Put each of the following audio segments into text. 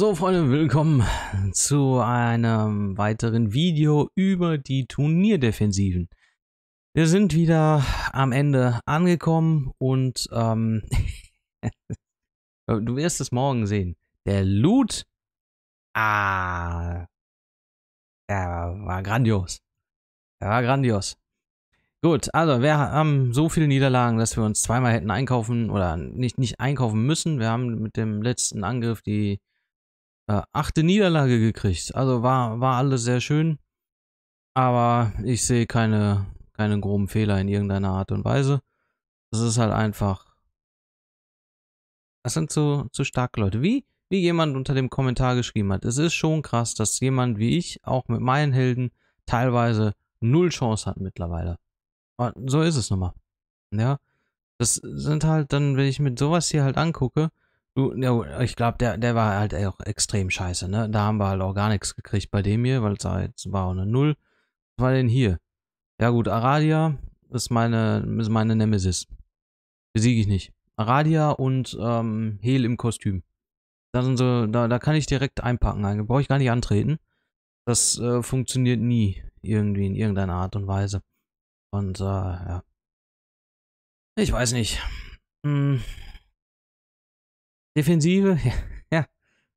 So Freunde, willkommen zu einem weiteren Video über die Turnierdefensiven. Wir sind wieder am Ende angekommen und ähm, du wirst es morgen sehen. Der Loot, ah, der war grandios. Der war grandios. Gut, also wir haben so viele Niederlagen, dass wir uns zweimal hätten einkaufen oder nicht, nicht einkaufen müssen. Wir haben mit dem letzten Angriff die äh, achte Niederlage gekriegt. Also war, war alles sehr schön. Aber ich sehe keine, keine groben Fehler in irgendeiner Art und Weise. Das ist halt einfach. Das sind zu, zu starke Leute. Wie, wie jemand unter dem Kommentar geschrieben hat. Es ist schon krass, dass jemand wie ich auch mit meinen Helden teilweise null Chance hat mittlerweile. Aber so ist es nun mal. Ja. Das sind halt dann, wenn ich mit sowas hier halt angucke, ja, ich glaube, der, der war halt auch extrem scheiße, ne? Da haben wir halt auch gar nichts gekriegt bei dem hier, weil es halt war auch eine Null. Was war denn hier? Ja gut, Aradia ist meine, ist meine Nemesis. Besiege ich nicht. Aradia und ähm, Hel im Kostüm. Da, sind so, da, da kann ich direkt einpacken. Da brauche ich gar nicht antreten. Das äh, funktioniert nie irgendwie in irgendeiner Art und Weise. Und äh, ja. Ich weiß nicht. Hm, Defensive, ja.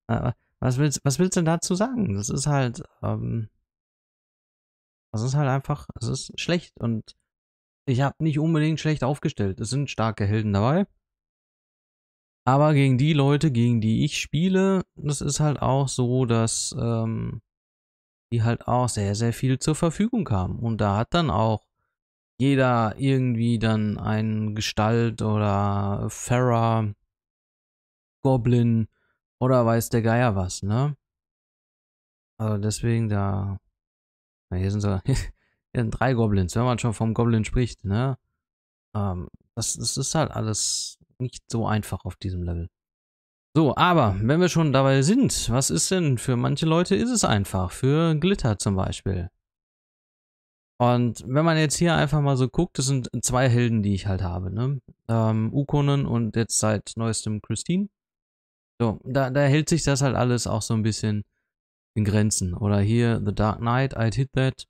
ja. Was willst, was willst du dazu sagen? Das ist halt, ähm, das ist halt einfach, es ist schlecht und ich habe nicht unbedingt schlecht aufgestellt. Es sind starke Helden dabei. Aber gegen die Leute, gegen die ich spiele, das ist halt auch so, dass ähm, die halt auch sehr, sehr viel zur Verfügung haben. Und da hat dann auch jeder irgendwie dann einen Gestalt oder Farah Goblin oder weiß der Geier was, ne? Also deswegen da. Na, hier sind so. hier sind drei Goblins, wenn man schon vom Goblin spricht, ne? Ähm, das, das ist halt alles nicht so einfach auf diesem Level. So, aber wenn wir schon dabei sind, was ist denn für manche Leute ist es einfach, für Glitter zum Beispiel. Und wenn man jetzt hier einfach mal so guckt, das sind zwei Helden, die ich halt habe, ne? Ähm, Ukonen und jetzt seit neuestem Christine. So, da, da hält sich das halt alles auch so ein bisschen in Grenzen. Oder hier The Dark Knight, I'd Hit That.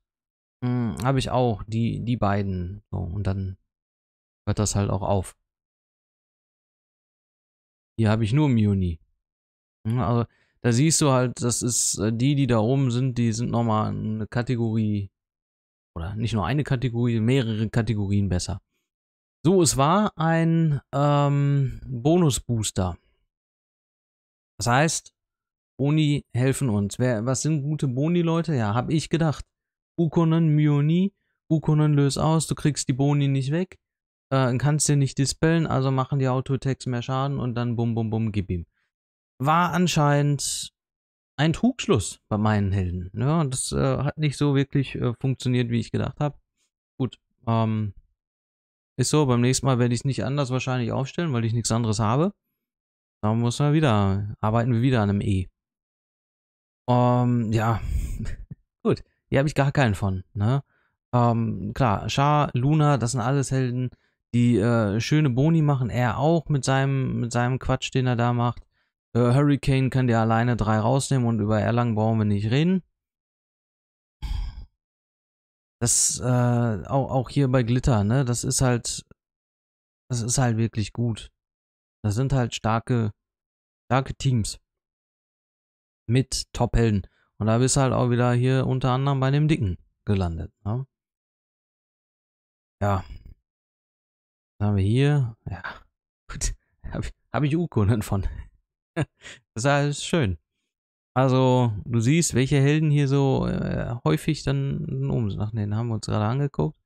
Hm, Habe ich auch, die, die beiden. So, und dann hört das halt auch auf. Hier habe ich nur Muni. Hm, also, da siehst du halt, das ist äh, die, die da oben sind, die sind nochmal eine Kategorie oder nicht nur eine Kategorie, mehrere Kategorien besser. So, es war ein ähm, Bonus-Booster. Das heißt, Boni helfen uns. Wer, was sind gute Boni, Leute? Ja, habe ich gedacht. Ukonen, Mioni. Ukonen löst aus, du kriegst die Boni nicht weg. Äh, kannst dir nicht dispellen, also machen die Autotext mehr Schaden und dann bum bum bum gib ihm. War anscheinend ein Trugschluss bei meinen Helden. Ja, ne? das äh, hat nicht so wirklich äh, funktioniert, wie ich gedacht habe. Gut, ähm, ist so, beim nächsten Mal werde ich es nicht anders wahrscheinlich aufstellen, weil ich nichts anderes habe. Da muss man wieder, arbeiten wir wieder an einem E. Um, ähm, ja, gut. Hier habe ich gar keinen von. Ne? Um, ähm, klar, Char, Luna, das sind alles Helden, die äh, schöne Boni machen. Er auch mit seinem, mit seinem Quatsch, den er da macht. Äh, Hurricane kann der alleine drei rausnehmen und über Erlangen brauchen wir nicht reden. Das, äh, auch, auch hier bei Glitter, ne? Das ist halt, das ist halt wirklich gut. Das sind halt starke, starke Teams mit Top-Helden. Und da bist du halt auch wieder hier unter anderem bei dem Dicken gelandet. Ne? Ja. Was haben wir hier? Ja. Gut. Habe hab ich Urkunden von. das ist alles schön. Also, du siehst, welche Helden hier so äh, häufig dann oben sind. Ach den haben wir uns gerade angeguckt.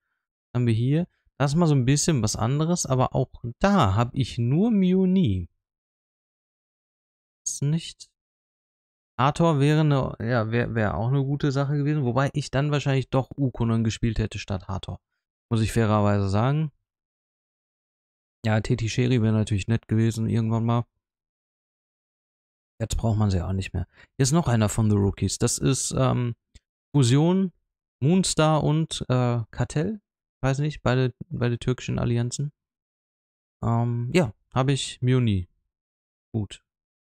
Dann haben wir hier. Das ist mal so ein bisschen was anderes, aber auch da habe ich nur Mioni. Ist nicht. Arthur wäre eine, ja, wäre wär auch eine gute Sache gewesen, wobei ich dann wahrscheinlich doch Ukonon gespielt hätte statt Hathor. Muss ich fairerweise sagen. Ja, Teti Sherry wäre natürlich nett gewesen irgendwann mal. Jetzt braucht man sie auch nicht mehr. Hier ist noch einer von The Rookies. Das ist ähm, Fusion, Moonstar und äh, Kartell weiß nicht, beide, beide türkischen Allianzen. Ähm, ja, habe ich Muni. Gut.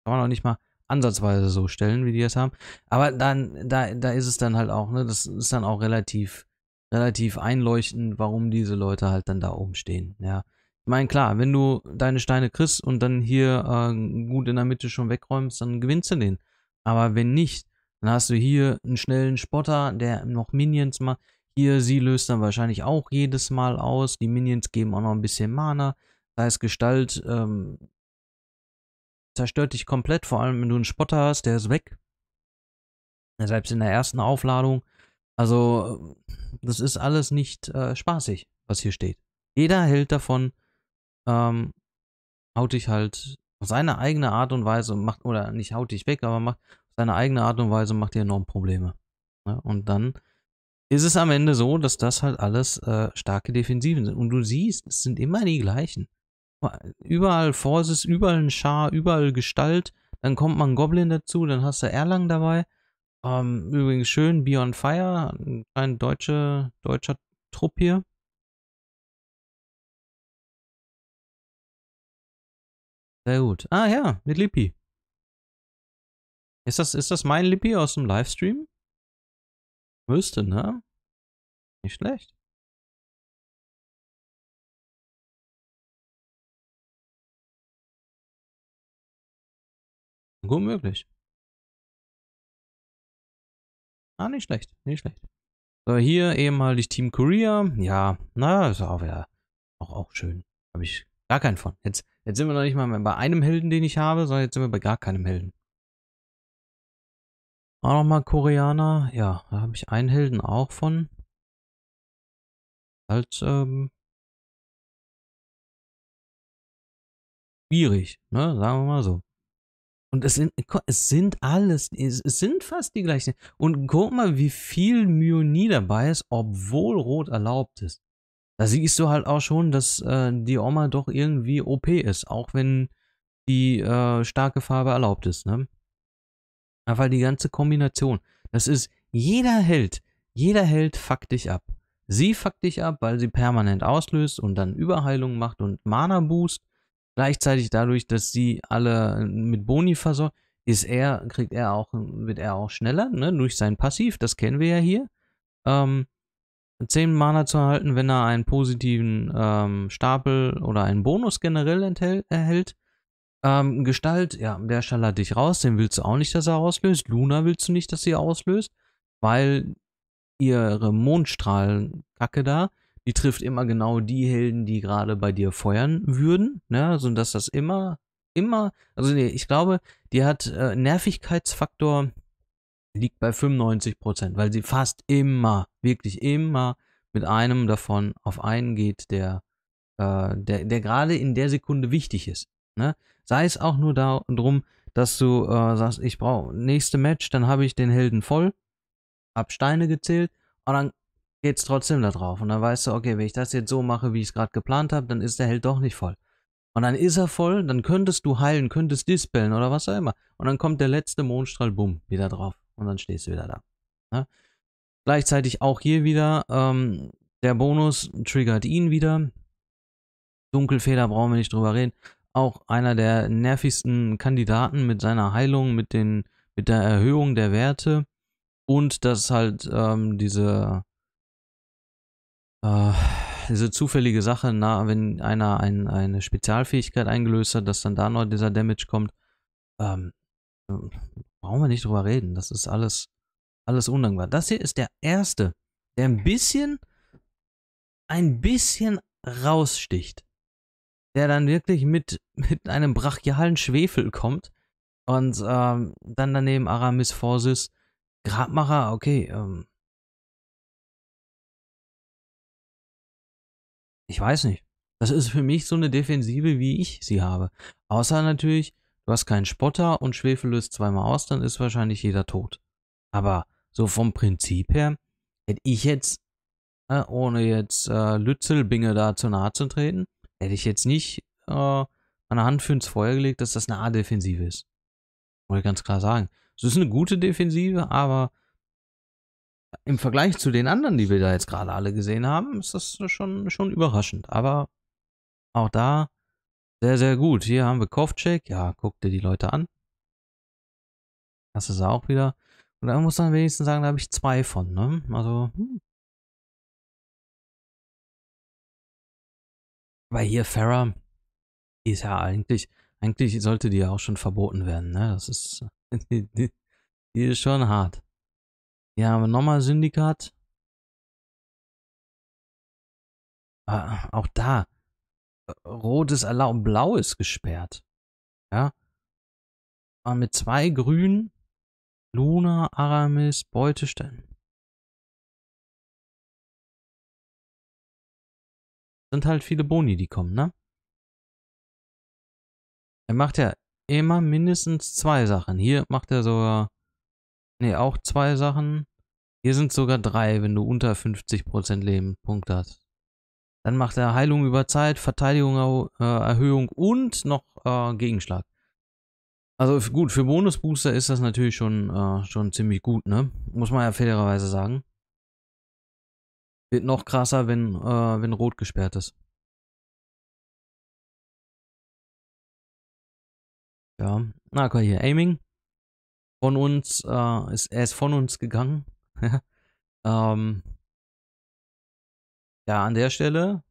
Kann man auch nicht mal ansatzweise so stellen, wie die das haben. Aber dann, da, da ist es dann halt auch, ne, das ist dann auch relativ, relativ einleuchtend, warum diese Leute halt dann da oben stehen, ja. Ich meine, klar, wenn du deine Steine kriegst und dann hier äh, gut in der Mitte schon wegräumst, dann gewinnst du den. Aber wenn nicht, dann hast du hier einen schnellen Spotter, der noch Minions macht. Hier, sie löst dann wahrscheinlich auch jedes Mal aus. Die Minions geben auch noch ein bisschen Mana. Da ist heißt, Gestalt ähm, zerstört dich komplett, vor allem wenn du einen Spotter hast, der ist weg. Selbst in der ersten Aufladung. Also, das ist alles nicht äh, spaßig, was hier steht. Jeder hält davon, ähm, haut dich halt auf seine eigene Art und Weise, macht, oder nicht haut dich weg, aber macht auf seine eigene Art und Weise macht dir enorm Probleme. Ne? Und dann ist es am Ende so, dass das halt alles äh, starke Defensiven sind. Und du siehst, es sind immer die gleichen. Überall Forces, überall ein Schar, überall Gestalt. Dann kommt man Goblin dazu, dann hast du Erlang dabei. Ähm, übrigens schön, Beyond Fire, ein deutsche, deutscher Trupp hier. Sehr gut. Ah ja, mit Lippi. Ist das, ist das mein Lippi aus dem Livestream? Müsste, ne? Nicht schlecht. Gut möglich. Ah, nicht schlecht, nicht schlecht. So, hier ehemalig Team Korea. Ja, na, ist auch wieder auch, auch schön. Habe ich gar keinen von. Jetzt, jetzt sind wir noch nicht mal bei einem Helden, den ich habe, sondern jetzt sind wir bei gar keinem Helden. Auch nochmal Koreaner. Ja, da habe ich einen Helden auch von. Halt, ähm, schwierig, ne? Sagen wir mal so. Und es sind, es sind alles, es sind fast die gleichen. Und guck mal, wie viel Myonie dabei ist, obwohl Rot erlaubt ist. Da siehst du halt auch schon, dass äh, die Oma doch irgendwie OP ist, auch wenn die äh, starke Farbe erlaubt ist, ne? Einfach die ganze Kombination. Das ist, jeder Held, jeder Held fuckt dich ab. Sie fuckt dich ab, weil sie permanent auslöst und dann Überheilung macht und Mana Boost. Gleichzeitig dadurch, dass sie alle mit Boni versorgt, ist er, kriegt er auch, wird er auch schneller, ne, durch sein Passiv, das kennen wir ja hier. Ähm, 10 Mana zu erhalten, wenn er einen positiven ähm, Stapel oder einen Bonus generell enthält, erhält. Ähm, Gestalt, ja, der schallert dich raus, den willst du auch nicht, dass er auslöst. Luna willst du nicht, dass sie auslöst, weil ihre Mondstrahlenkacke da, die trifft immer genau die Helden, die gerade bei dir feuern würden, ne, so also, dass das immer, immer, also nee, ich glaube, die hat äh, Nervigkeitsfaktor liegt bei 95 weil sie fast immer, wirklich immer mit einem davon auf einen geht, der, äh, der, der gerade in der Sekunde wichtig ist. Ne? Sei es auch nur darum, dass du äh, sagst, ich brauche nächste Match, dann habe ich den Helden voll, hab Steine gezählt und dann geht's trotzdem da drauf. Und dann weißt du, okay, wenn ich das jetzt so mache, wie ich es gerade geplant habe, dann ist der Held doch nicht voll. Und dann ist er voll, dann könntest du heilen, könntest dispellen oder was auch immer. Und dann kommt der letzte Mondstrahl, bumm, wieder drauf. Und dann stehst du wieder da. Ne? Gleichzeitig auch hier wieder, ähm, der Bonus triggert ihn wieder. Dunkelfeder brauchen wir nicht drüber reden auch einer der nervigsten Kandidaten mit seiner Heilung, mit, den, mit der Erhöhung der Werte und dass halt ähm, diese, äh, diese zufällige Sache, na, wenn einer ein, eine Spezialfähigkeit eingelöst hat, dass dann da noch dieser Damage kommt. Ähm, brauchen wir nicht drüber reden. Das ist alles, alles undankbar. Das hier ist der erste, der ein bisschen, ein bisschen raussticht der dann wirklich mit, mit einem brachialen Schwefel kommt und ähm, dann daneben Aramis Forsis, Grabmacher, okay, ähm, ich weiß nicht. Das ist für mich so eine Defensive, wie ich sie habe. Außer natürlich, du hast keinen Spotter und Schwefel löst zweimal aus, dann ist wahrscheinlich jeder tot. Aber so vom Prinzip her hätte ich jetzt, äh, ohne jetzt äh, Lützelbinge da zu nahe zu treten, hätte ich jetzt nicht äh, an der Hand für ins Feuer gelegt, dass das eine A-Defensive ist. Wollte ganz klar sagen. Es ist eine gute Defensive, aber im Vergleich zu den anderen, die wir da jetzt gerade alle gesehen haben, ist das schon, schon überraschend. Aber auch da sehr, sehr gut. Hier haben wir Kovcek. Ja, guck dir die Leute an. Das ist er auch wieder. Und da muss man wenigstens sagen, da habe ich zwei von. Ne? Also, hm. Weil hier Farah, die ist ja eigentlich, eigentlich sollte die ja auch schon verboten werden, ne? Das ist, die, die, die ist schon hart. Ja, aber nochmal Syndikat. Ah, auch da. Rot ist erlaubt, blau ist gesperrt. Ja. Aber mit zwei Grün, Luna, Aramis, Beutestellen. sind halt viele Boni, die kommen, ne? Er macht ja immer mindestens zwei Sachen. Hier macht er sogar, ne, auch zwei Sachen. Hier sind sogar drei, wenn du unter 50% Lebenspunkte hast. Dann macht er Heilung über Zeit, Verteidigung, äh, Erhöhung und noch äh, Gegenschlag. Also gut, für Bonusbooster ist das natürlich schon, äh, schon ziemlich gut, ne? Muss man ja fairerweise sagen. Wird noch krasser, wenn, äh, wenn rot gesperrt ist. Ja, na okay, hier, Aiming. Von uns, äh, ist, er ist von uns gegangen. ähm, ja, an der Stelle,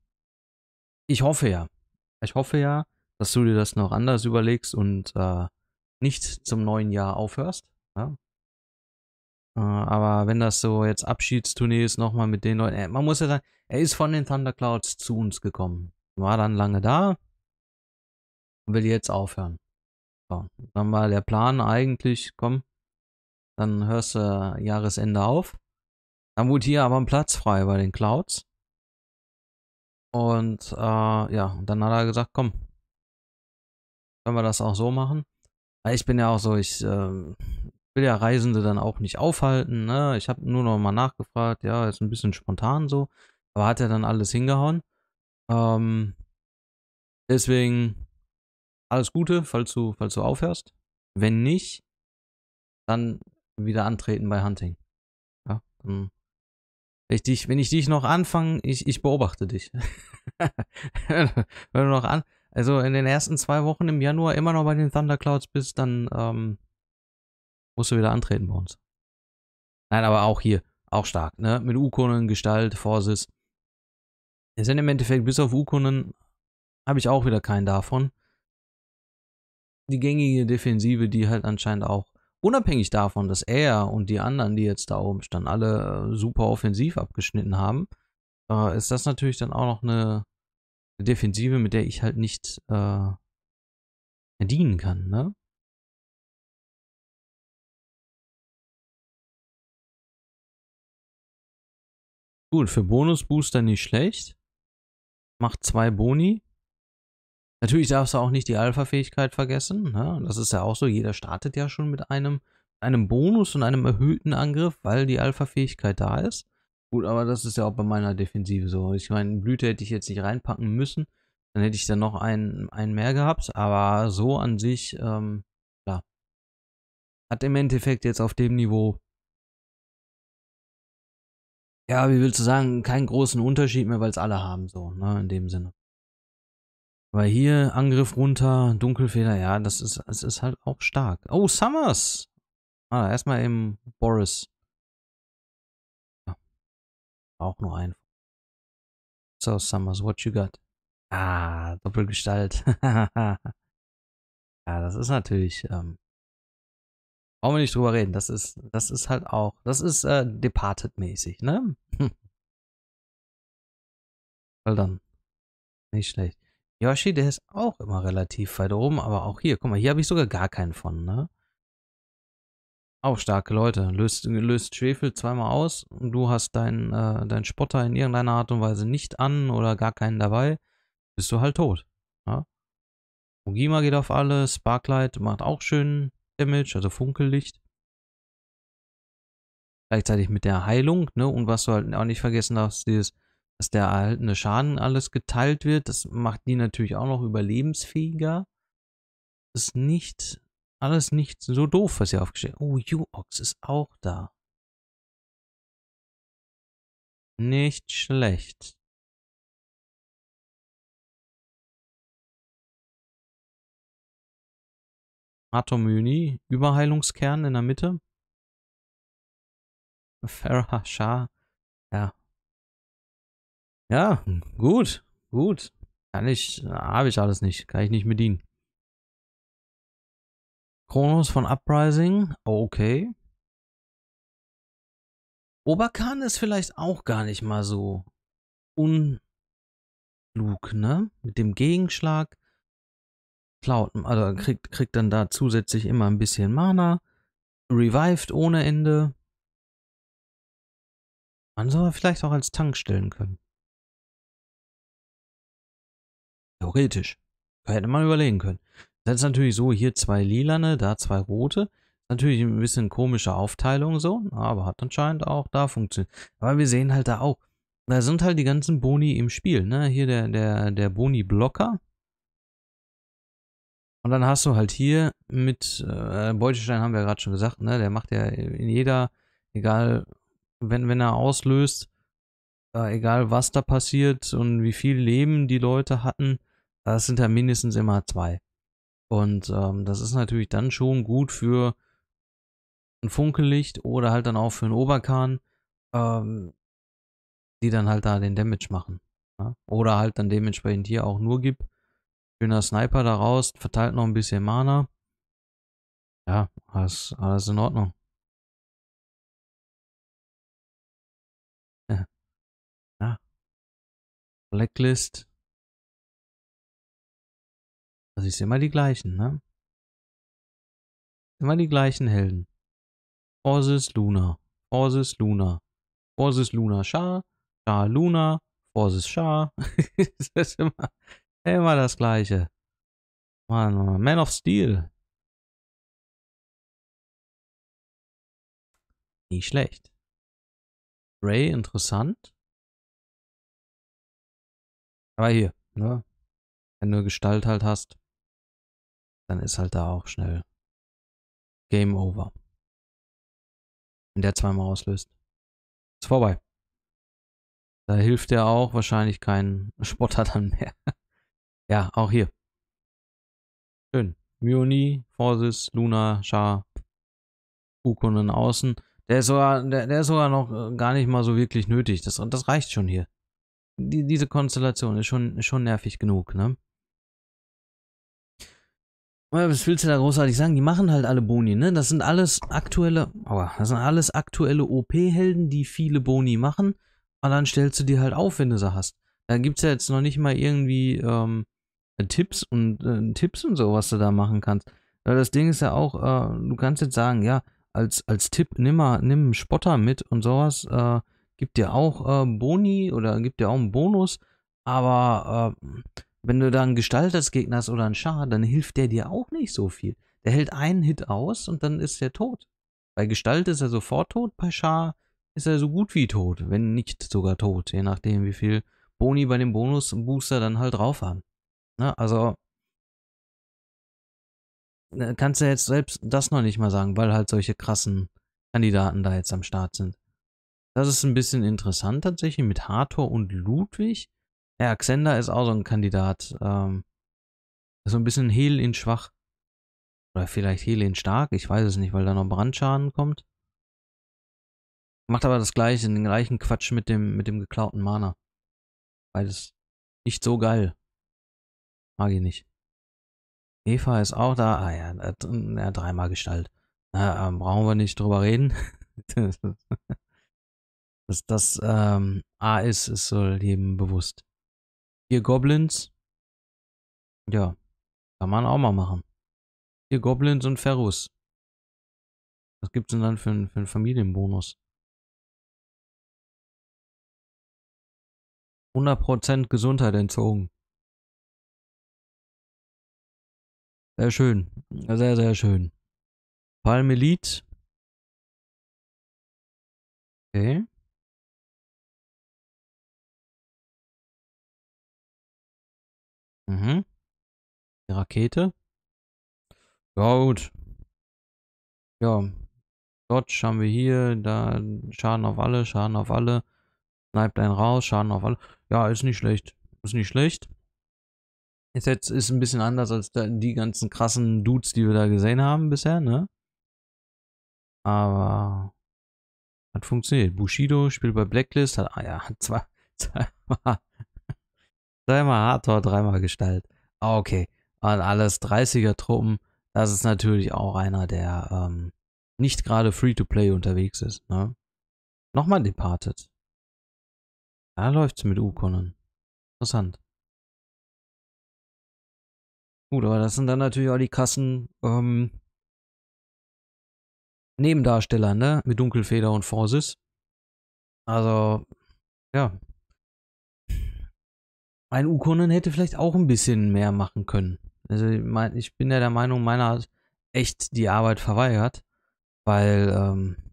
ich hoffe ja, ich hoffe ja, dass du dir das noch anders überlegst und äh, nicht zum neuen Jahr aufhörst. Ja? Äh, aber wenn das so jetzt Abschiedstournee ist, nochmal mit den Leuten. Äh, man muss ja sagen, er ist von den Thunderclouds zu uns gekommen. War dann lange da. Will jetzt aufhören. So, dann war der Plan eigentlich, komm, dann hörst du Jahresende auf. Dann wurde hier aber ein Platz frei bei den Clouds. Und äh, ja, dann hat er gesagt, komm, können wir das auch so machen. Ich bin ja auch so, ich äh, will ja Reisende dann auch nicht aufhalten. Ne? Ich habe nur noch mal nachgefragt. Ja, ist ein bisschen spontan so. Aber hat er dann alles hingehauen. Ähm, deswegen alles Gute, falls du, falls du aufhörst. Wenn nicht, dann wieder antreten bei Hunting. Ja, dann wenn ich dich, wenn ich dich noch anfange, ich, ich beobachte dich. wenn du noch an, also in den ersten zwei Wochen im Januar immer noch bei den Thunderclouds bist, dann ähm, Musst du wieder antreten bei uns. Nein, aber auch hier, auch stark, ne? Mit Ukonen, Gestalt, Vorsitz. Es sind im Endeffekt, bis auf Ukonen, habe ich auch wieder keinen davon. Die gängige Defensive, die halt anscheinend auch, unabhängig davon, dass er und die anderen, die jetzt da oben standen, alle äh, super offensiv abgeschnitten haben, äh, ist das natürlich dann auch noch eine Defensive, mit der ich halt nicht äh, dienen kann, ne? Gut, für Bonusbooster nicht schlecht. Macht zwei Boni. Natürlich darfst du auch nicht die Alpha-Fähigkeit vergessen. Ne? Das ist ja auch so, jeder startet ja schon mit einem, einem Bonus und einem erhöhten Angriff, weil die Alpha-Fähigkeit da ist. Gut, aber das ist ja auch bei meiner Defensive so. Ich meine, Blüte hätte ich jetzt nicht reinpacken müssen. Dann hätte ich dann noch einen, einen mehr gehabt. Aber so an sich, ähm, ja. Hat im Endeffekt jetzt auf dem Niveau ja, wie willst du sagen, keinen großen Unterschied mehr, weil es alle haben, so, ne, in dem Sinne. Weil hier Angriff runter, Dunkelfeder, ja, das ist, das ist halt auch stark. Oh, Summers! Ah, erstmal eben Boris. Auch nur ein. So, Summers, what you got? Ah, Doppelgestalt. ja, das ist natürlich ähm, Brauchen wir nicht drüber reden. Das ist, das ist halt auch, das ist äh, Departed-mäßig, ne? Hm. Well dann. Nicht schlecht. Yoshi, der ist auch immer relativ weit oben, aber auch hier, guck mal, hier habe ich sogar gar keinen von, ne? Auch starke Leute. Löst, löst Schwefel zweimal aus und du hast deinen äh, dein Spotter in irgendeiner Art und Weise nicht an oder gar keinen dabei, bist du halt tot. Ja? Mugima geht auf alle, Sparklight macht auch schön Damage, also Funkellicht. Gleichzeitig mit der Heilung, ne? Und was du halt auch nicht vergessen darfst, dieses, dass der erhaltene Schaden alles geteilt wird. Das macht die natürlich auch noch überlebensfähiger. Das ist nicht, alles nicht so doof, was hier aufgestellt Oh, Uox ist auch da. Nicht schlecht. Atomyonie, Überheilungskern in der Mitte. Farah Shah. Ja. Ja, gut, gut. Kann ich, habe ich alles nicht. Kann ich nicht bedienen. Kronos von Uprising. Okay. Oberkan ist vielleicht auch gar nicht mal so unklug, ne? Mit dem Gegenschlag klaut, also kriegt, kriegt dann da zusätzlich immer ein bisschen Mana, revived ohne Ende. Man soll vielleicht auch als Tank stellen können. Theoretisch. Hätte man überlegen können. Das ist natürlich so, hier zwei lilane, da zwei rote. Natürlich ein bisschen komische Aufteilung so, aber hat anscheinend auch da funktioniert. Aber wir sehen halt da auch, da sind halt die ganzen Boni im Spiel. Ne? Hier der, der, der Boni-Blocker. Und dann hast du halt hier mit äh, Beutestein, haben wir ja gerade schon gesagt, ne? Der macht ja in jeder, egal, wenn, wenn er auslöst, äh, egal was da passiert und wie viel Leben die Leute hatten, das äh, sind ja mindestens immer zwei. Und ähm, das ist natürlich dann schon gut für ein Funkellicht oder halt dann auch für einen Oberkahn, ähm, die dann halt da den Damage machen. Ja? Ne? Oder halt dann dementsprechend hier auch nur gibt Schöner Sniper da raus, verteilt noch ein bisschen Mana. Ja, alles, alles in Ordnung. Ja. Blacklist. Also ich sehe immer die gleichen, ne? Immer die gleichen Helden. Orsis Luna. Orsis Luna. Orsis Luna Shah. Shah Luna. Orsis Shah. das ist immer, Immer das gleiche. Mann, Man of Steel. Nicht schlecht. Ray, interessant. Aber hier, ne? Wenn du Gestalt halt hast, dann ist halt da auch schnell Game Over. Wenn der zweimal auslöst. Ist vorbei. Da hilft ja auch wahrscheinlich kein Spotter dann mehr. Ja, auch hier. Schön. Mioni, Forsis, Luna, Char, Ukunen außen. Der ist sogar, der, der, ist sogar noch äh, gar nicht mal so wirklich nötig. Das, das reicht schon hier. Die, diese Konstellation ist schon, schon nervig genug, ne? Äh, was willst du da großartig sagen? Die machen halt alle Boni, ne? Das sind alles aktuelle, aua, das sind alles aktuelle OP-Helden, die viele Boni machen. Aber dann stellst du dir halt auf, wenn du sie hast. Da gibt's ja jetzt noch nicht mal irgendwie, ähm, äh, Tipps und äh, Tipps und so, was du da machen kannst. Weil das Ding ist ja auch, äh, du kannst jetzt sagen, ja, als, als Tipp nimm mal, nimm einen Spotter mit und sowas, äh, gibt dir auch äh, Boni oder gibt dir auch einen Bonus, aber äh, wenn du da einen Gestalt als Gegner hast oder einen Schar, dann hilft der dir auch nicht so viel. Der hält einen Hit aus und dann ist der tot. Bei Gestalt ist er sofort tot, bei Schar ist er so gut wie tot, wenn nicht sogar tot, je nachdem, wie viel Boni bei dem Bonus-Booster dann halt drauf haben. Ne? Also ne, kannst du jetzt selbst das noch nicht mal sagen, weil halt solche krassen Kandidaten da jetzt am Start sind. Das ist ein bisschen interessant tatsächlich mit Hathor und Ludwig. Ja, Xander ist auch so ein Kandidat. Ähm, so ein bisschen Hehl in schwach. Oder vielleicht Hehl in stark, ich weiß es nicht, weil da noch Brandschaden kommt. Macht aber das gleiche, den gleichen Quatsch mit dem, mit dem geklauten Mana. Weil Beides nicht so geil. Mag ich nicht. Eva ist auch da. Ah ja, äh, ja dreimal Gestalt. äh, brauchen wir nicht drüber reden. dass das ähm, A ist, ist so jedem bewusst. Vier Goblins. Ja, kann man auch mal machen. Vier Goblins und Ferrus. Was gibt's denn dann für, für einen Familienbonus? 100% Gesundheit entzogen. Sehr schön. Sehr, sehr schön. Palmelit. Okay. Mhm. Die Rakete. Ja, gut. Ja. Dodge haben wir hier. Da Schaden auf alle, Schaden auf alle. Snipe einen raus, Schaden auf alle. Ja, ist nicht schlecht. Ist nicht schlecht. Ist jetzt ist ein bisschen anders als die ganzen krassen Dudes, die wir da gesehen haben bisher, ne? Aber hat funktioniert. Bushido spielt bei Blacklist, hat, ah ja, hat zwei, zweimal, zweimal Hardcore, dreimal Gestalt. Ah, okay. Und alles 30er-Truppen. Das ist natürlich auch einer, der ähm, nicht gerade Free-to-Play unterwegs ist. Ne? Nochmal Departed. Da läuft's mit Ukonen. Interessant. Gut, aber das sind dann natürlich auch die krassen ähm, Nebendarsteller, ne? Mit Dunkelfeder und Forces. Also, ja. Ein Ukonen hätte vielleicht auch ein bisschen mehr machen können. Also, ich, mein, ich bin ja der Meinung, meiner hat echt die Arbeit verweigert, weil ähm,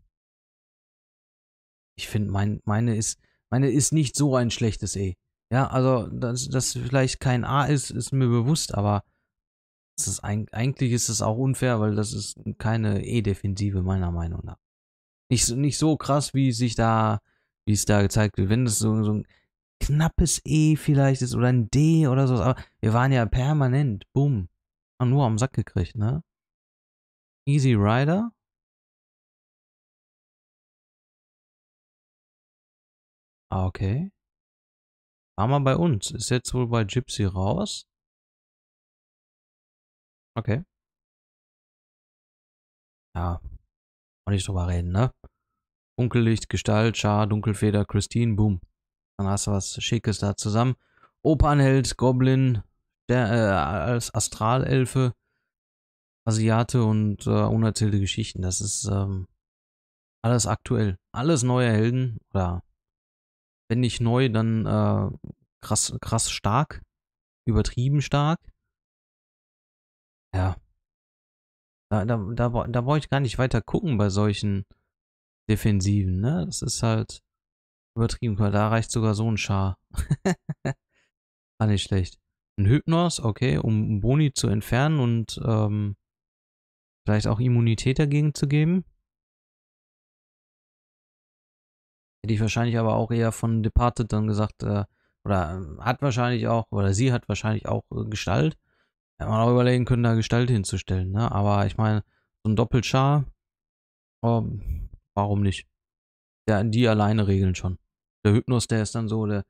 ich finde, mein, meine, ist, meine ist nicht so ein schlechtes E. Ja, also, dass das vielleicht kein A ist, ist mir bewusst, aber ist ein, eigentlich ist es auch unfair, weil das ist keine E-Defensive meiner Meinung nach. Nicht, nicht so krass, wie sich da, wie es da gezeigt wird. Wenn es so, so ein knappes E vielleicht ist oder ein D oder sowas, aber wir waren ja permanent, bumm, nur am Sack gekriegt, ne? Easy Rider. Ah, okay. War mal bei uns. Ist jetzt wohl bei Gypsy raus. Okay. Ja. Auch nicht drüber reden, ne? Dunkellicht, Gestalt, Schar, Dunkelfeder, Christine, boom. Dann hast du was Schickes da zusammen. Opernheld, Goblin, der, äh, als Astralelfe, Asiate und äh, unerzählte Geschichten. Das ist ähm, alles aktuell. Alles neue Helden. Oder wenn nicht neu, dann äh, krass, krass stark. Übertrieben stark. Ja. Da, da, da, da brauche ich gar nicht weiter gucken bei solchen Defensiven, ne? Das ist halt übertrieben. Da reicht sogar so ein Schar. War nicht schlecht. Ein Hypnos, okay, um Boni zu entfernen und ähm, vielleicht auch Immunität dagegen zu geben. Hätte ich wahrscheinlich aber auch eher von Departed dann gesagt, äh, oder ähm, hat wahrscheinlich auch, oder sie hat wahrscheinlich auch äh, Gestalt. Hätte man auch überlegen können, da Gestalt hinzustellen, ne? Aber ich meine, so ein Doppelschar, ähm, warum nicht? Ja, die alleine regeln schon. Der Hypnos, der ist dann so der,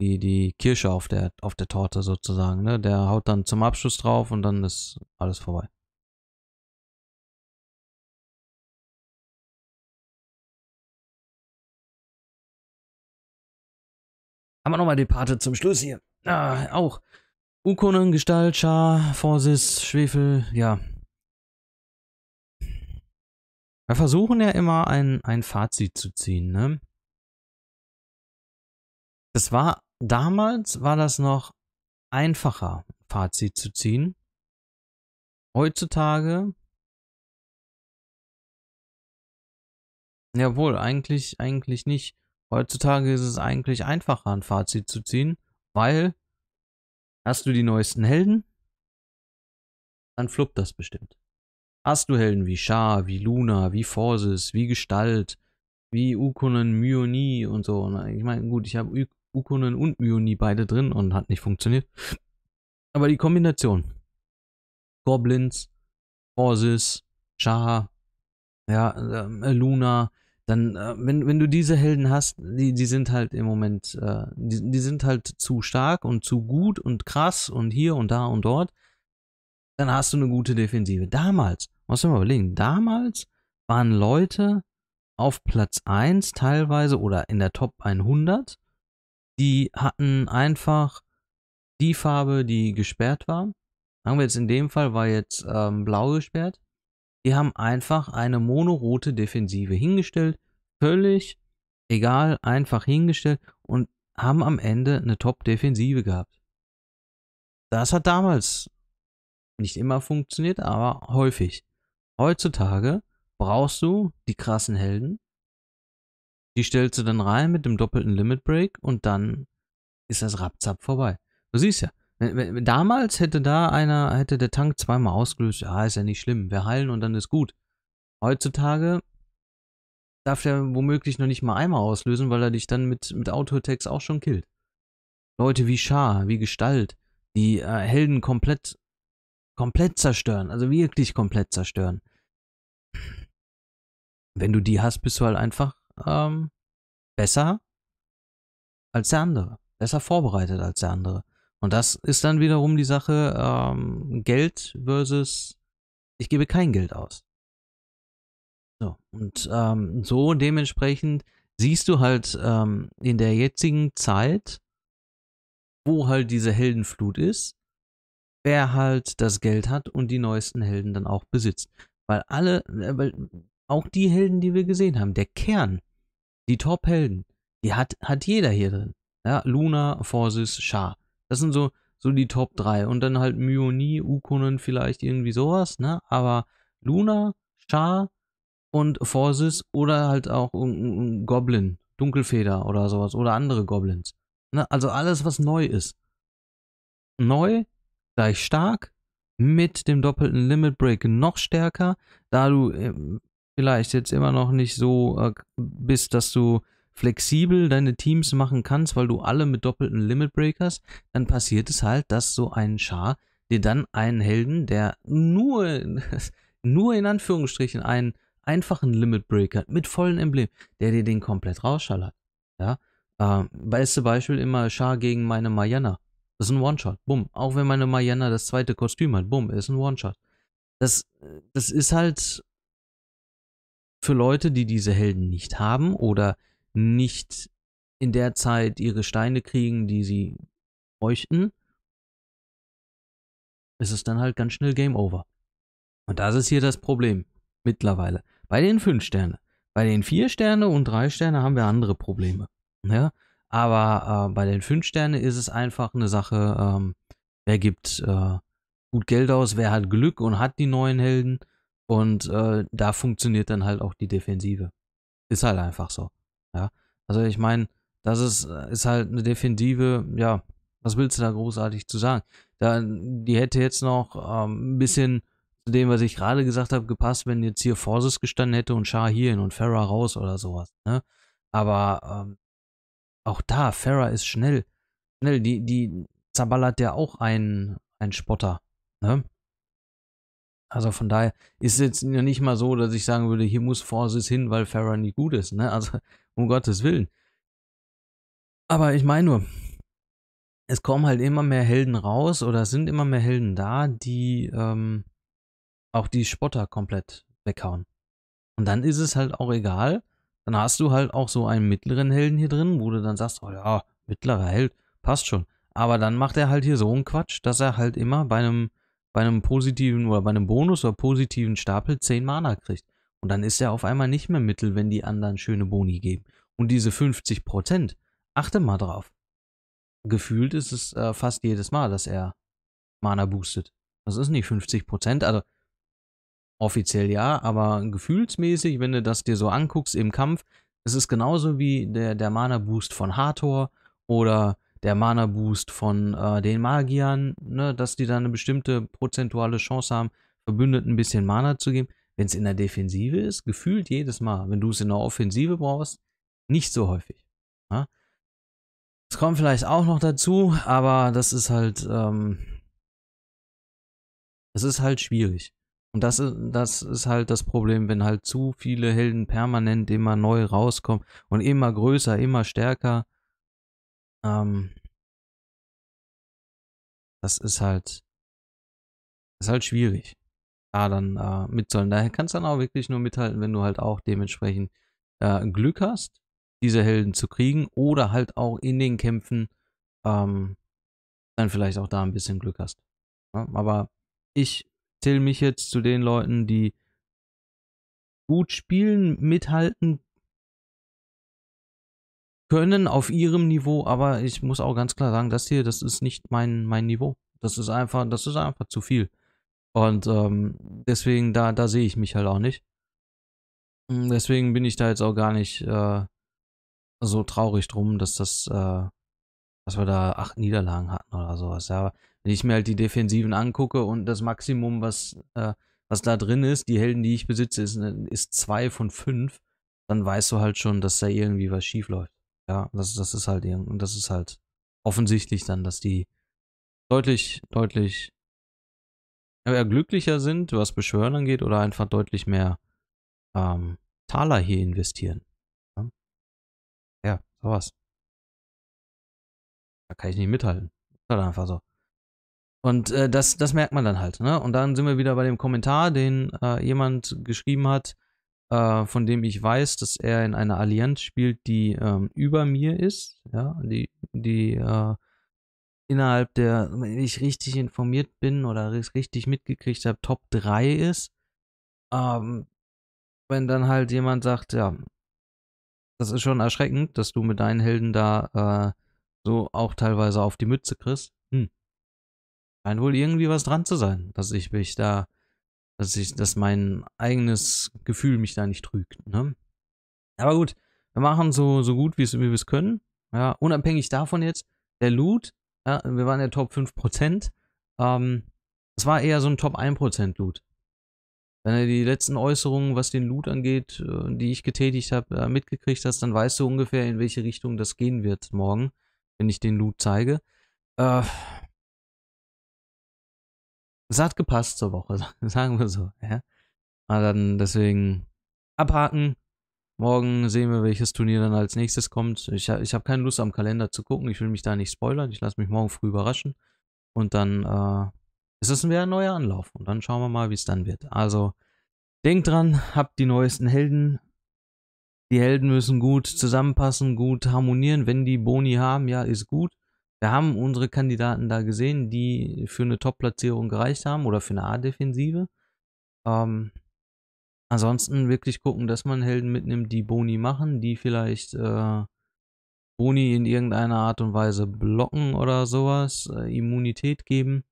die, die Kirsche auf der, auf der Torte sozusagen, ne? Der haut dann zum Abschluss drauf und dann ist alles vorbei. Haben wir nochmal die Pate zum Schluss hier. Ah, auch. Ukonen, Gestalt, Schar, Vorsis, Schwefel, ja. Wir versuchen ja immer ein, ein Fazit zu ziehen, ne? Das war, damals war das noch einfacher, Fazit zu ziehen. Heutzutage, jawohl, eigentlich, eigentlich nicht. Heutzutage ist es eigentlich einfacher, ein Fazit zu ziehen, weil Hast du die neuesten Helden? Dann fluppt das bestimmt. Hast du Helden wie Shah, wie Luna, wie Forces, wie Gestalt, wie Ukonen, Myoni und so. Ich meine, gut, ich habe Ukonen und Myoni beide drin und hat nicht funktioniert. Aber die Kombination. Goblins, Forces, Shah, ja, äh, Luna, dann, äh, wenn, wenn du diese Helden hast, die, die sind halt im Moment, äh, die, die sind halt zu stark und zu gut und krass und hier und da und dort, dann hast du eine gute Defensive. Damals, muss man mal überlegen, damals waren Leute auf Platz 1 teilweise oder in der Top 100, die hatten einfach die Farbe, die gesperrt war. Sagen wir jetzt in dem Fall war jetzt ähm, blau gesperrt. Die haben einfach eine monorote Defensive hingestellt, völlig egal, einfach hingestellt und haben am Ende eine Top-Defensive gehabt. Das hat damals nicht immer funktioniert, aber häufig. Heutzutage brauchst du die krassen Helden, die stellst du dann rein mit dem doppelten Limit Break und dann ist das Rapzap vorbei. Du siehst ja, Damals hätte da einer, hätte der Tank zweimal ausgelöst, ja, ist ja nicht schlimm, wir heilen und dann ist gut. Heutzutage darf der womöglich noch nicht mal einmal auslösen, weil er dich dann mit, mit Auto-Attacks auch schon killt. Leute wie Schar, wie Gestalt, die äh, Helden komplett, komplett zerstören, also wirklich komplett zerstören. Wenn du die hast, bist du halt einfach ähm, besser als der andere, besser vorbereitet als der andere. Und das ist dann wiederum die Sache ähm, Geld versus ich gebe kein Geld aus. So, und ähm, so dementsprechend siehst du halt ähm, in der jetzigen Zeit, wo halt diese Heldenflut ist, wer halt das Geld hat und die neuesten Helden dann auch besitzt. Weil alle, äh, weil auch die Helden, die wir gesehen haben, der Kern, die Top-Helden, die hat, hat jeder hier drin. Ja, Luna, Forces, Shah. Das sind so, so die Top 3. Und dann halt Mioni, Ukunen vielleicht irgendwie sowas, ne? Aber Luna, Char und Forces oder halt auch um, um Goblin, Dunkelfeder oder sowas oder andere Goblins. Ne? Also alles, was neu ist. Neu, gleich stark, mit dem doppelten Limit Break noch stärker, da du äh, vielleicht jetzt immer noch nicht so äh, bist, dass du flexibel deine Teams machen kannst, weil du alle mit doppelten Limit Breakers, dann passiert es halt, dass so ein Char dir dann einen Helden, der nur, nur in Anführungsstrichen einen einfachen Limit Breaker mit vollen Emblem, der dir den komplett rausschallert. Ja, äh, beste Beispiel immer Char gegen meine Mariana. Das ist ein One-Shot. Bumm. Auch wenn meine Mariana das zweite Kostüm hat. Bumm. Ist ein One-Shot. Das, das ist halt für Leute, die diese Helden nicht haben oder nicht in der Zeit ihre Steine kriegen, die sie bräuchten, ist es dann halt ganz schnell Game Over. Und das ist hier das Problem mittlerweile. Bei den 5 Sterne. Bei den 4 Sterne und 3 Sterne haben wir andere Probleme. Ja? Aber äh, bei den 5 Sterne ist es einfach eine Sache, ähm, wer gibt äh, gut Geld aus, wer hat Glück und hat die neuen Helden. Und äh, da funktioniert dann halt auch die Defensive. Ist halt einfach so. Ja, also ich meine, das ist, äh, ist halt eine defensive, ja, was willst du da großartig zu sagen? Da, die hätte jetzt noch ähm, ein bisschen zu dem, was ich gerade gesagt habe, gepasst, wenn jetzt hier Forces gestanden hätte und Shah hierhin und Farah raus oder sowas. Ne? Aber ähm, auch da, Farah ist schnell. Schnell, die, die zerballert ja auch einen, einen Spotter. Ne? Also von daher ist es jetzt nicht mal so, dass ich sagen würde, hier muss Forces hin, weil Farah nicht gut ist. Ne? Also um Gottes Willen. Aber ich meine nur, es kommen halt immer mehr Helden raus oder es sind immer mehr Helden da, die ähm, auch die Spotter komplett weghauen. Und dann ist es halt auch egal. Dann hast du halt auch so einen mittleren Helden hier drin, wo du dann sagst, oh ja, mittlerer Held, passt schon. Aber dann macht er halt hier so einen Quatsch, dass er halt immer bei einem, bei einem positiven oder bei einem Bonus oder positiven Stapel 10 Mana kriegt. Und dann ist er auf einmal nicht mehr mittel, wenn die anderen schöne Boni geben. Und diese 50 Prozent, achte mal drauf. Gefühlt ist es äh, fast jedes Mal, dass er Mana boostet. Das ist nicht 50 Prozent, also offiziell ja, aber gefühlsmäßig, wenn du das dir so anguckst im Kampf, es ist genauso wie der, der Mana-Boost von Hathor oder der Mana-Boost von äh, den Magiern, ne, dass die da eine bestimmte prozentuale Chance haben, Verbündeten ein bisschen Mana zu geben wenn es in der Defensive ist, gefühlt jedes Mal. Wenn du es in der Offensive brauchst, nicht so häufig. Ja? Das kommt vielleicht auch noch dazu, aber das ist halt, ähm, das ist halt schwierig. Und das ist, das ist halt das Problem, wenn halt zu viele Helden permanent immer neu rauskommen und immer größer, immer stärker. Ähm, das ist halt, das ist halt schwierig. Adern äh, mitzollen. Daher kannst du dann auch wirklich nur mithalten, wenn du halt auch dementsprechend äh, Glück hast, diese Helden zu kriegen oder halt auch in den Kämpfen ähm, dann vielleicht auch da ein bisschen Glück hast. Ja, aber ich zähle mich jetzt zu den Leuten, die gut spielen, mithalten können auf ihrem Niveau, aber ich muss auch ganz klar sagen, das hier, das ist nicht mein, mein Niveau. Das ist einfach, das ist einfach zu viel. Und ähm, deswegen, da, da sehe ich mich halt auch nicht. Hm, deswegen bin ich da jetzt auch gar nicht äh, so traurig drum, dass das, äh, dass wir da acht Niederlagen hatten oder sowas. Ja, wenn ich mir halt die Defensiven angucke und das Maximum, was, äh, was da drin ist, die Helden, die ich besitze, ist, äh, ist zwei von fünf, dann weißt du halt schon, dass da irgendwie was schief läuft. Ja, das, das ist halt irgendwie, das ist halt offensichtlich dann, dass die deutlich, deutlich ja, glücklicher sind, was Beschwören angeht, oder einfach deutlich mehr ähm, Taler hier investieren. Ja, ne? ja sowas. Da kann ich nicht mithalten. Das ist halt einfach so. Und äh, das, das merkt man dann halt. Ne? Und dann sind wir wieder bei dem Kommentar, den äh, jemand geschrieben hat, äh, von dem ich weiß, dass er in einer Allianz spielt, die ähm, über mir ist, ja, die, die äh, innerhalb der, wenn ich richtig informiert bin oder richtig mitgekriegt habe, Top 3 ist. Ähm, wenn dann halt jemand sagt, ja, das ist schon erschreckend, dass du mit deinen Helden da äh, so auch teilweise auf die Mütze kriegst. Hm. Scheint wohl irgendwie was dran zu sein, dass ich mich da, dass ich, dass mein eigenes Gefühl mich da nicht trügt. Ne? Aber gut, wir machen so, so gut, wie wir es können. Ja, unabhängig davon jetzt, der Loot ja, wir waren in der Top 5%. Ähm, es war eher so ein Top 1% Loot. Wenn du die letzten Äußerungen, was den Loot angeht, äh, die ich getätigt habe, äh, mitgekriegt hast, dann weißt du ungefähr, in welche Richtung das gehen wird morgen, wenn ich den Loot zeige. Äh, es hat gepasst zur Woche, sagen wir so. Ja? Aber dann deswegen abhaken, Morgen sehen wir, welches Turnier dann als nächstes kommt. Ich, ich habe keine Lust am Kalender zu gucken. Ich will mich da nicht spoilern. Ich lasse mich morgen früh überraschen. Und dann äh, ist es wieder ein neuer Anlauf. Und dann schauen wir mal, wie es dann wird. Also denkt dran, habt die neuesten Helden. Die Helden müssen gut zusammenpassen, gut harmonieren. Wenn die Boni haben, ja, ist gut. Wir haben unsere Kandidaten da gesehen, die für eine Top-Platzierung gereicht haben oder für eine A-Defensive. Ähm, Ansonsten wirklich gucken, dass man Helden mitnimmt, die Boni machen, die vielleicht äh, Boni in irgendeiner Art und Weise blocken oder sowas, äh, Immunität geben.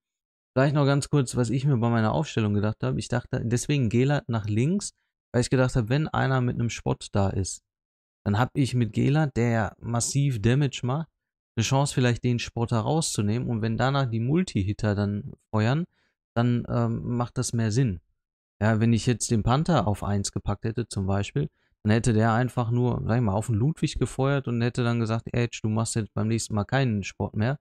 Vielleicht noch ganz kurz, was ich mir bei meiner Aufstellung gedacht habe. Ich dachte, deswegen Gelert nach links, weil ich gedacht habe, wenn einer mit einem Spot da ist, dann habe ich mit Gelert, der massiv Damage macht, eine Chance, vielleicht den Spotter rauszunehmen. Und wenn danach die Multi-Hitter dann feuern, dann ähm, macht das mehr Sinn. Ja, wenn ich jetzt den Panther auf 1 gepackt hätte zum Beispiel, dann hätte der einfach nur, sag ich mal, auf den Ludwig gefeuert und hätte dann gesagt, Edge, du machst jetzt beim nächsten Mal keinen Sport mehr.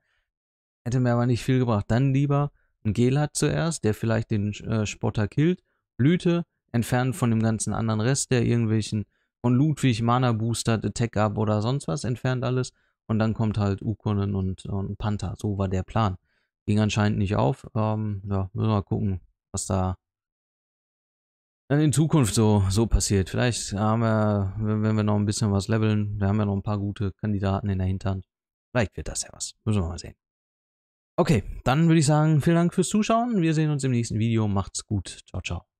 Hätte mir aber nicht viel gebracht. Dann lieber ein Gelat zuerst, der vielleicht den äh, Spotter killt, Blüte, entfernt von dem ganzen anderen Rest, der irgendwelchen von Ludwig Mana boostert, Attack Up oder sonst was, entfernt alles. Und dann kommt halt Ukonen und, und Panther. So war der Plan. Ging anscheinend nicht auf. Ähm, ja, müssen wir mal gucken, was da dann in Zukunft so, so passiert. Vielleicht haben wir, wenn wir noch ein bisschen was leveln, da haben wir noch ein paar gute Kandidaten in der Hinterhand. Vielleicht wird das ja was. Müssen wir mal sehen. Okay, dann würde ich sagen, vielen Dank fürs Zuschauen. Wir sehen uns im nächsten Video. Macht's gut. Ciao, ciao.